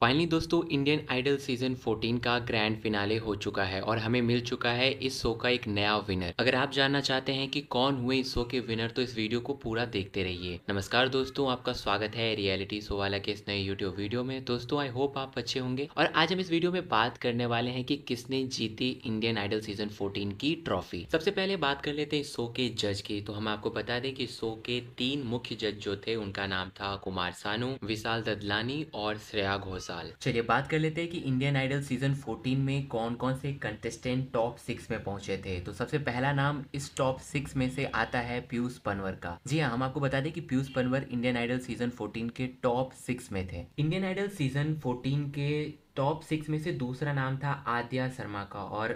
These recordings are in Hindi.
फाइनली दोस्तों इंडियन आइडल सीजन 14 का ग्रैंड फिनाले हो चुका है और हमें मिल चुका है इस शो का एक नया विनर अगर आप जानना चाहते हैं कि कौन हुए इस शो के विनर तो इस वीडियो को पूरा देखते रहिए नमस्कार दोस्तों आपका स्वागत है रियलिटी शो वाला के इस नए यूट्यूब वीडियो में दोस्तों आई होप आप अच्छे होंगे और आज हम इस वीडियो में बात करने वाले हैं कि किसने जीती इंडियन आइडल सीजन फोर्टीन की ट्रॉफी सबसे पहले बात कर लेते हैं इस शो के जज की तो हम आपको बता दें कि शो के तीन मुख्य जज जो थे उनका नाम था कुमार सानू विशाल ददलानी और श्रेया घोष साल चलिए बात कर लेते हैं कि इंडियन आइडल सीजन 14 में कौन कौन से कंटेस्टेंट टॉप सिक्स में पहुंचे थे तो सबसे पहला नाम इस टॉप सिक्स में से आता है पीयूष पनवर का जी हाँ हम आपको बता दें कि Piyush Panwar Indian Idol season 14 के टॉप सिक्स में थे इंडियन आइडल सीजन 14 के टॉप सिक्स में से दूसरा नाम था आद्या शर्मा का और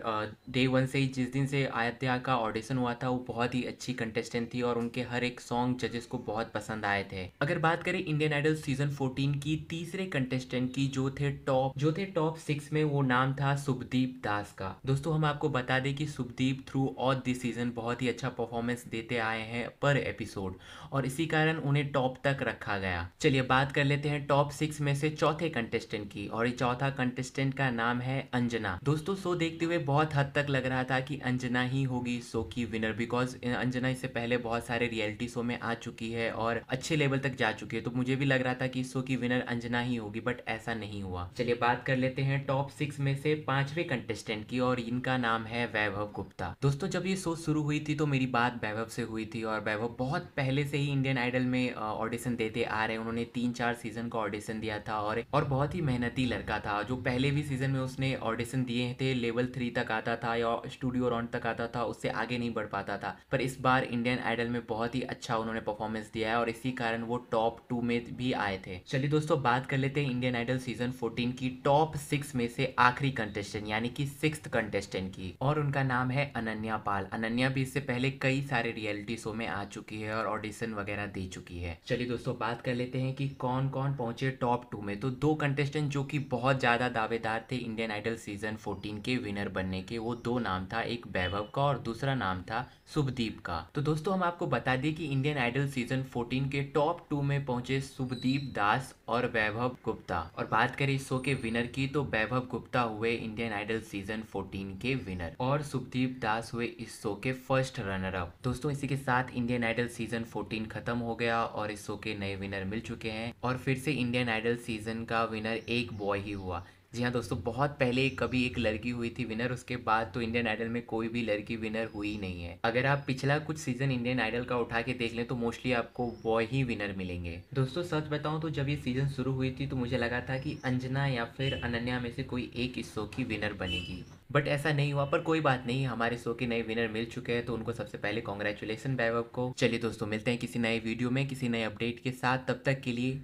डे वन से ही जिस दिन से आद्या का ऑडिशन हुआ था वो बहुत ही अच्छी कंटेस्टेंट थी और उनके हर एक सॉन्ग जजेस को बहुत पसंद आए थे अगर बात करें इंडियन आइडल सीजन 14 की तीसरे कंटेस्टेंट की जो थे टॉप जो थे टॉप सिक्स में वो नाम था सुखदीप दास का दोस्तों हम आपको बता दें कि Sukhdeep through all this season बहुत ही अच्छा परफॉर्मेंस देते आए हैं पर एपिसोड और इसी कारण उन्हें टॉप तक रखा गया चलिए बात कर लेते हैं टॉप सिक्स में से चौथे कंटेस्टेंट की और ये चौथा कंटेस्टेंट का नाम है अंजना दोस्तों शो देखते हुए बहुत हद तक लग रहा था कि अंजना ही होगी शो की विनर बिकॉज अंजना इससे पहले बहुत सारे रियलिटी शो में आ चुकी है और अच्छे लेवल तक जा चुकी है तो मुझे भी लग रहा था कि इस शो की विनर अंजना ही होगी बट ऐसा नहीं हुआ चलिए बात कर लेते हैं टॉप सिक्स में से पांचवे कंटेस्टेंट की और इनका नाम है वैभव गुप्ता दोस्तों जब ये शो शुरू हुई थी तो मेरी बात वैभव से हुई थी और वैभव बहुत पहले से ही इंडियन आइडल में ऑडिशन देते आ रहे उन्होंने तीन चार सीजन का ऑडिशन दिया था और और बहुत ही मेहनती लड़का था जो पहले भी सीज़न में उसने ऑडिशन दिए थे लेवल थ्री तक आता था या स्टूडियो राउंड तक आता था उससे आगे नहीं बढ़ पाता था पर इस बार इंडियन आइडल में बहुत ही अच्छा उन्होंने परफॉर्मेंस दिया है और इसी कारण वो टॉप टू में भी आए थे चलिए दोस्तों बात कर लेते हैं इंडियन आइडल सीजन फोर्टीन की टॉप सिक्स में से आखिरी कंटेस्टेंट यानी कि सिक्स कंटेस्टेंट की और उनका नाम है अनन्या पाल अनन्या भी इससे पहले कई सारे रियलिटी शो में आ चुकी है और ऑडिशन वगैरह दे चुकी है चलिए दोस्तों बात कर लेते हैं कि कौन कौन पहुंचे टॉप टू में तो दो कंटेस्टेंट जो कि बहुत ज्यादा ज़्यादा दावेदार थे इंडियन आइडल सीज़न 14 के विनर बनने के वो दो नाम था एक वैभव का और दूसरा नाम था सुभदीप का तो दोस्तों हम आपको बता दें कि इंडियन आइडल सीज़न 14 के टॉप टू में पहुंचे सुभदीप दास और वैभव गुप्ता और बात करें इस शो के विनर की तो वैभव गुप्ता हुए इंडियन आइडल सीज़न फोर्टीन के विनर और सुभदीप दास हुए इस शो के फर्स्ट रनर अप दोस्तों इसी के साथ इंडियन आइडल सीज़न फोर्टीन खत्म हो गया और इस शो के नए विनर मिल चुके हैं और फिर से इंडियन आइडल सीज़न का विनर एक बॉय ही हुआ जी हाँ दोस्तों बहुत पहले कभी एक लड़की हुई थी विनर उसके बाद तो इंडियन आइडल में कोई भी लड़की विनर हुई नहीं है अगर आप पिछला कुछ सीजन इंडियन आइडल का उठा के देख लें तो मोस्टली आपको बॉय ही विनर मिलेंगे दोस्तों सच बताऊं तो जब ये सीजन शुरू हुई थी तो मुझे लगा था कि अंजना या फिर अनन्या में से कोई एक इस शो की विनर बनेगी बट ऐसा नहीं हुआ पर कोई बात नहीं हमारे शो के नए विनर मिल चुके हैं तो उनको सबसे पहले कॉन्ग्रेचुलेसन बैवअप को चलिए दोस्तों मिलते हैं किसी नए वीडियो में किसी नए अपडेट के साथ तब तक के लिए